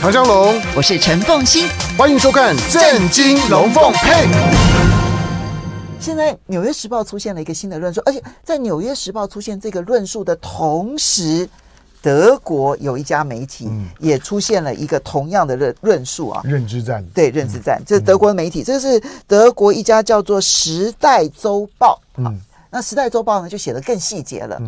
唐江龙，我是陈凤欣，欢迎收看《震惊龙凤配》。现在《纽约时报》出现了一个新的论述，而且在《纽约时报》出现这个论述的同时，德国有一家媒体也出现了一个同样的论论述啊，认知战对认知战，这是德国媒体，这是德国一家叫做《时代周报》。啊。那《时代周报》呢就写的更细节了，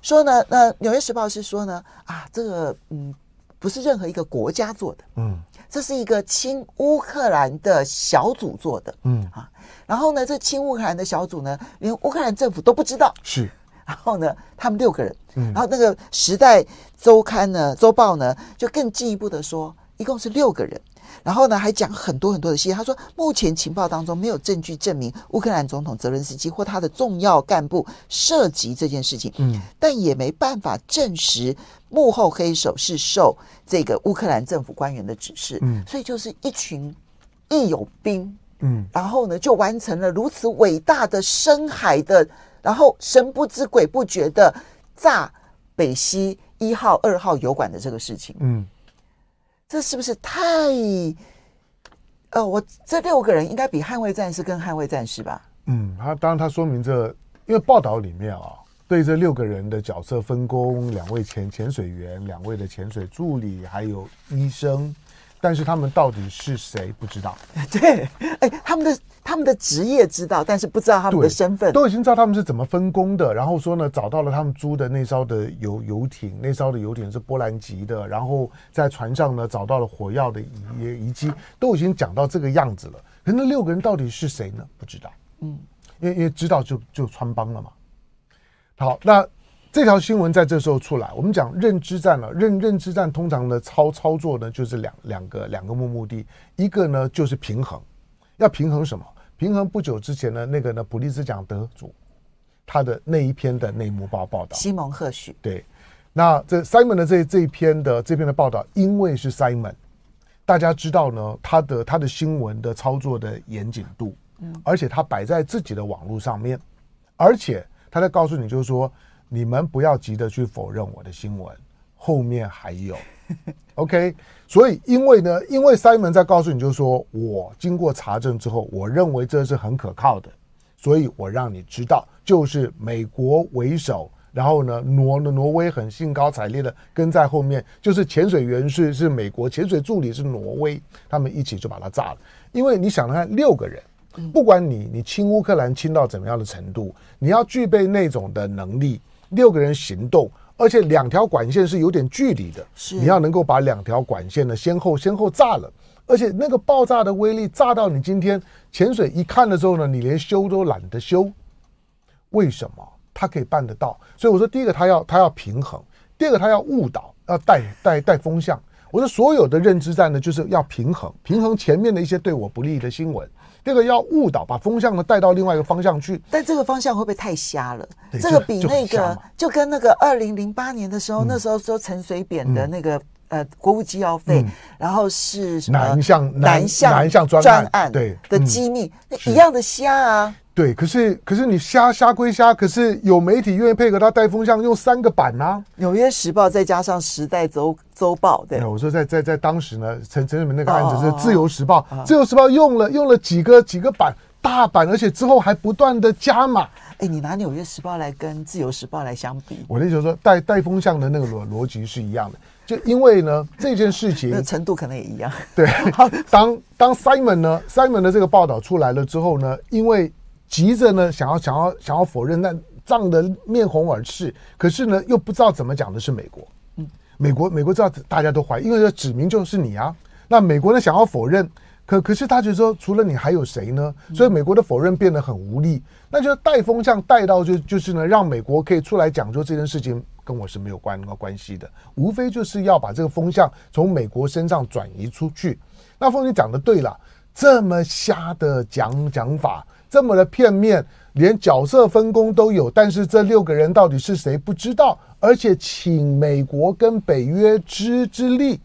说呢，那《纽约时报》是说呢啊，这个嗯。不是任何一个国家做的，嗯，这是一个亲乌克兰的小组做的，嗯啊，然后呢，这亲乌克兰的小组呢，连乌克兰政府都不知道，是，然后呢，他们六个人，嗯，然后那个《时代周刊》呢、周报呢，就更进一步的说，一共是六个人。然后呢，还讲很多很多的细节。他说，目前情报当中没有证据证明乌克兰总统泽伦斯基或他的重要干部涉及这件事情。嗯，但也没办法证实幕后黑手是受这个乌克兰政府官员的指示。嗯，所以就是一群一友兵，嗯，然后呢，就完成了如此伟大的深海的，然后神不知鬼不觉的炸北溪一号、二号油管的这个事情。嗯。这是不是太……呃，我这六个人应该比捍卫战士更捍卫战士吧？嗯，他当然他说明这，因为报道里面啊，对这六个人的角色分工，两位潜潜水员，两位的潜水助理，还有医生。但是他们到底是谁？不知道。对，哎，他们的他们的职业知道，但是不知道他们的身份。都已经知道他们是怎么分工的，然后说呢，找到了他们租的那艘的游游艇，那艘的游艇是波兰籍的，然后在船上呢找到了火药的遗遗迹，都已经讲到这个样子了。可那六个人到底是谁呢？不知道。嗯，因为因为知道就就穿帮了嘛。好，那。这条新闻在这时候出来，我们讲认知战了。认认知战通常的操操作呢，就是两两个两个目目的，一个呢就是平衡，要平衡什么？平衡不久之前呢，那个呢，普利兹奖得主他的那一篇的内幕报报道，西蒙赫许。对，那这 Simon 的这这一篇的这篇的报道，因为是 Simon，大家知道呢，他的他的新闻的操作的严谨度，嗯，而且他摆在自己的网络上面，而且他在告诉你，就是说。你们不要急着去否认我的新闻，后面还有，OK？所以，因为呢，因为 o 门在告诉你，就是说我经过查证之后，我认为这是很可靠的，所以我让你知道，就是美国为首，然后呢，挪挪威很兴高采烈的跟在后面，就是潜水员是是美国，潜水助理是挪威，他们一起就把它炸了。因为你想看六个人，不管你你亲乌克兰亲到怎么样的程度，你要具备那种的能力。六个人行动，而且两条管线是有点距离的，你要能够把两条管线呢先后先后炸了，而且那个爆炸的威力炸到你今天潜水一看的时候呢，你连修都懒得修。为什么他可以办得到？所以我说第一个他要他要平衡，第二个他要误导，要带带带风向。我说所有的认知战呢，就是要平衡，平衡前面的一些对我不利的新闻。这个要误导，把风向呢带到另外一个方向去。但这个方向会不会太瞎了？这个比那个就跟那个二零零八年的时候，那时候说陈水扁的那个呃国务机要费，然后是南向南向南向专案对的机密一样的瞎啊。对，可是可是你瞎瞎归瞎，可是有媒体愿意配合他带风向，用三个版呢？纽约时报再加上时代周周报。对，我说在在在当时呢，陈陈水扁那个案子是自由时报，自由时报用了用了几个几个版大版，而且之后还不断的加码。哎，你拿纽约时报来跟自由时报来相比，我的意思说带带风向的那个逻逻辑是一样的，就因为呢这件事情的 程度可能也一样。对，当当 Simon 呢 Simon 的这个报道出来了之后呢，因为急着呢，想要想要想要否认，那胀得面红耳赤。可是呢，又不知道怎么讲的是美国。嗯，美国美国知道大家都怀疑，因为指明就是你啊。那美国呢，想要否认，可可是他觉得说，除了你还有谁呢？所以美国的否认变得很无力。那就带风向带到就就是呢，让美国可以出来讲说这件事情跟我是没有关关系的，无非就是要把这个风向从美国身上转移出去。那凤姐讲的对了，这么瞎的讲讲法。这么的片面，连角色分工都有，但是这六个人到底是谁不知道，而且请美国跟北约之之力，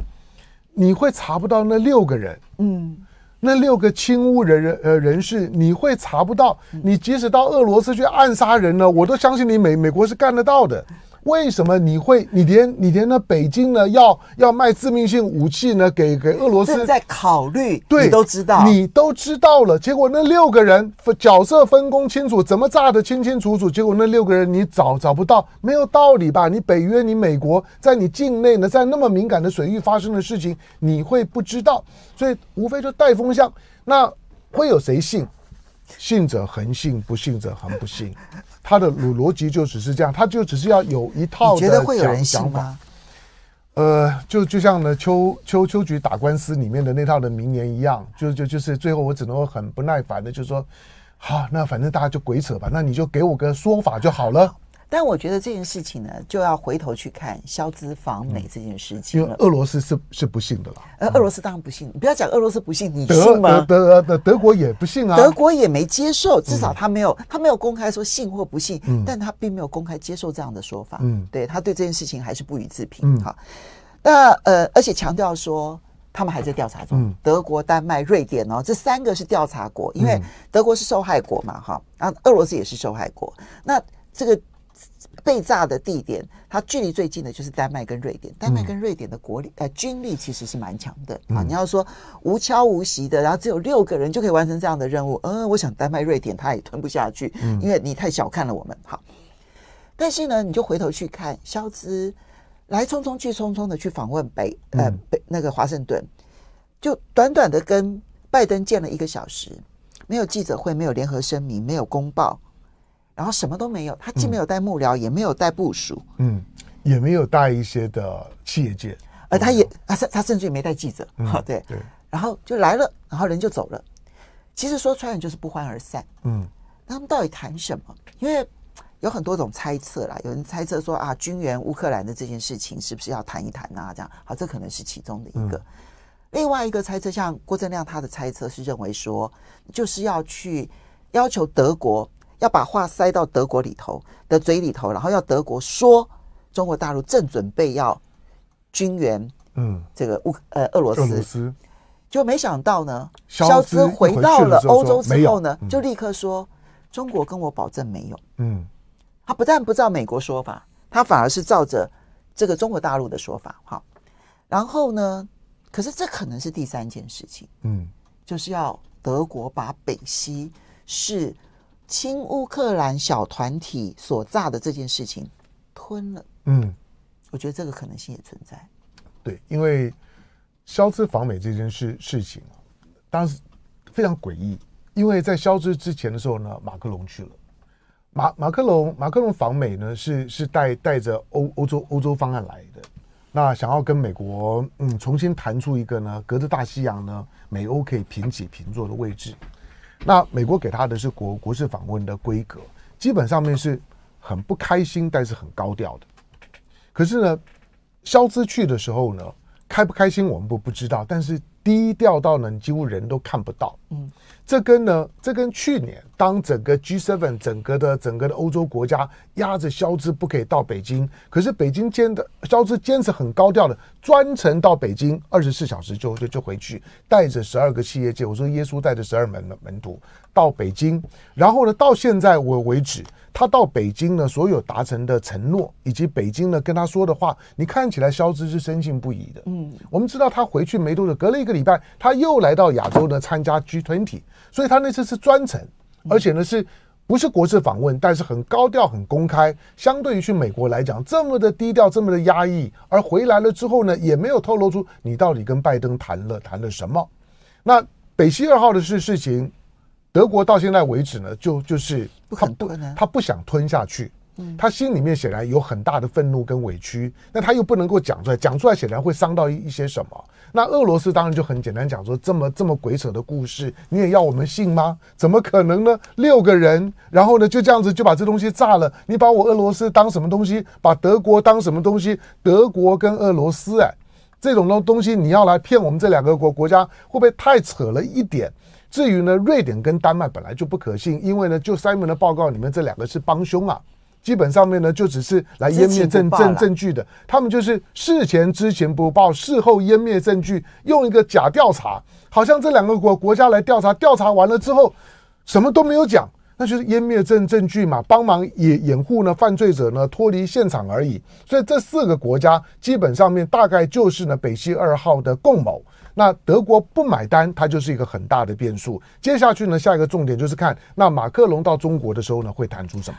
你会查不到那六个人，嗯，那六个亲乌人人呃人士，你会查不到，你即使到俄罗斯去暗杀人呢，我都相信你美美国是干得到的。为什么你会？你连你连那北京呢？要要卖致命性武器呢？给给俄罗斯？正在考虑，你都知道，你都知道了。结果那六个人角色分工清楚，怎么炸的清清楚楚？结果那六个人你找找不到，没有道理吧？你北约，你美国，在你境内呢，在那么敏感的水域发生的事情，你会不知道？所以无非就带风向，那会有谁信？信者恒信，不信者恒不信。他的逻逻辑就只是这样，他就只是要有一套的想法。你觉得会有人信吗？呃，就就像呢，秋秋秋菊打官司里面的那套的名言一样，就就就是最后我只能很不耐烦的就说，好，那反正大家就鬼扯吧，那你就给我个说法就好了。但我觉得这件事情呢，就要回头去看消资访美这件事情。因为俄罗斯是是不信的啦，呃，俄罗斯当然不信，你不要讲俄罗斯不信，你信吗？德德德德国也不信啊，德国也没接受，至少他没有他没有公开说信或不信，但他并没有公开接受这样的说法。嗯，对他对这件事情还是不予置评。哈，那呃，而且强调说他们还在调查中。德国、丹麦、瑞典哦，这三个是调查国，因为德国是受害国嘛，哈，啊，俄罗斯也是受害国。那这个。被炸的地点，它距离最近的就是丹麦跟瑞典。丹麦跟瑞典的国力呃军力其实是蛮强的啊。你要说无敲无息的，然后只有六个人就可以完成这样的任务，嗯，我想丹麦、瑞典他也吞不下去，因为你太小看了我们。好，但是呢，你就回头去看，肖兹来匆匆去匆匆的去访问北呃北那个华盛顿，就短短的跟拜登见了一个小时，没有记者会，没有联合声明，没有公报。然后什么都没有，他既没有带幕僚，也没有带部署，嗯，也没有带一些的器械。呃，他也啊，他他甚至也没带记者。好，对对。然后就来了，然后人就走了。其实说穿了就是不欢而散。嗯，那他们到底谈什么？因为有很多种猜测啦。有人猜测说啊，军援乌克兰的这件事情是不是要谈一谈呐？这样，好，这可能是其中的一个。另外一个猜测，像郭正亮他的猜测是认为说，就是要去要求德国。要把话塞到德国里头的嘴里头，然后要德国说中国大陆正准备要军援，嗯，这个乌呃俄罗斯，就没想到呢，肖斯回到了欧洲之后呢，就立刻说中国跟我保证没有，嗯，他不但不照美国说法，他反而是照着这个中国大陆的说法，好，然后呢，可是这可能是第三件事情，嗯，就是要德国把北溪是。亲乌克兰小团体所炸的这件事情，吞了。嗯，我觉得这个可能性也存在。对，因为消资访美这件事事情当时非常诡异。因为在消资之前的时候呢，马克龙去了。马马克龙马克龙访美呢，是是带带着欧欧洲欧洲方案来的。那想要跟美国嗯重新谈出一个呢，隔着大西洋呢，美欧可以平起平坐的位置。那美国给他的是国国事访问的规格，基本上面是很不开心，但是很高调的。可是呢，肖兹去的时候呢，开不开心我们不不知道，但是。低调到呢几乎人都看不到，嗯，这跟呢这跟去年当整个 G seven 整个的整个的欧洲国家压着肖兹不可以到北京，可是北京坚的肖兹坚持很高调的专程到北京二十四小时就就就回去带着十二个企业界，我说耶稣带着十二门门徒到北京，然后呢到现在我为止。他到北京呢，所有达成的承诺以及北京呢跟他说的话，你看起来肖兹是深信不疑的。嗯，我们知道他回去没多久，隔了一个礼拜他又来到亚洲呢参加 G 2 0所以他那次是专程，而且呢是不是国事访问，但是很高调很公开。相对于去美国来讲，这么的低调，这么的压抑，而回来了之后呢，也没有透露出你到底跟拜登谈了谈了什么。那北溪二号的事事情，德国到现在为止呢，就就是。他不，他不想吞下去。嗯，他心里面显然有很大的愤怒跟委屈，那他又不能够讲出来，讲出来显然会伤到一些什么。那俄罗斯当然就很简单讲说，这么这么鬼扯的故事，你也要我们信吗？怎么可能呢？六个人，然后呢就这样子就把这东西炸了？你把我俄罗斯当什么东西？把德国当什么东西？德国跟俄罗斯，哎，这种东东西你要来骗我们这两个国国家，会不会太扯了一点？至于呢，瑞典跟丹麦本来就不可信，因为呢，就 o 门的报告里面，这两个是帮凶啊，基本上面呢，就只是来湮灭证证证据的，他们就是事前知情不报，事后湮灭证据，用一个假调查，好像这两个国国家来调查，调查完了之后，什么都没有讲。那就是湮灭证证据嘛，帮忙掩掩护呢犯罪者呢脱离现场而已。所以这四个国家基本上面大概就是呢北溪二号的共谋。那德国不买单，它就是一个很大的变数。接下去呢下一个重点就是看那马克龙到中国的时候呢会谈出什么。